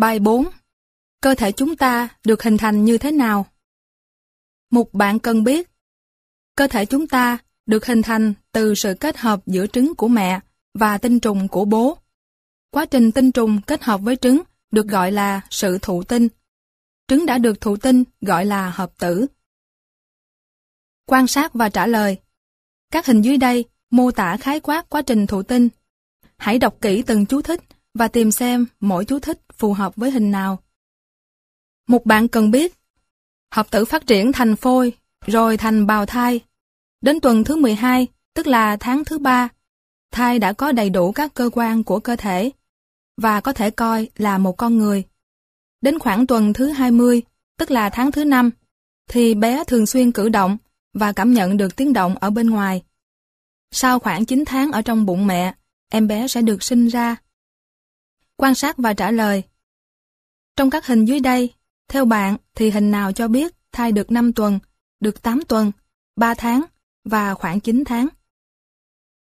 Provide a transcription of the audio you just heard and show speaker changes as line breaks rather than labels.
Bài 4. Cơ thể chúng ta được hình thành như thế nào? Một bạn cần biết. Cơ thể chúng ta được hình thành từ sự kết hợp giữa trứng của mẹ và tinh trùng của bố. Quá trình tinh trùng kết hợp với trứng được gọi là sự thụ tinh. Trứng đã được thụ tinh gọi là hợp tử. Quan sát và trả lời. Các hình dưới đây mô tả khái quát quá trình thụ tinh. Hãy đọc kỹ từng chú thích và tìm xem mỗi chú thích phù hợp với hình nào. Một bạn cần biết, hợp tử phát triển thành phôi, rồi thành bào thai. Đến tuần thứ 12, tức là tháng thứ 3, thai đã có đầy đủ các cơ quan của cơ thể và có thể coi là một con người. Đến khoảng tuần thứ 20, tức là tháng thứ 5, thì bé thường xuyên cử động và cảm nhận được tiếng động ở bên ngoài. Sau khoảng 9 tháng ở trong bụng mẹ, em bé sẽ được sinh ra. Quan sát và trả lời trong các hình dưới đây, theo bạn thì hình nào cho biết thai được 5 tuần, được 8 tuần, 3 tháng và khoảng 9 tháng?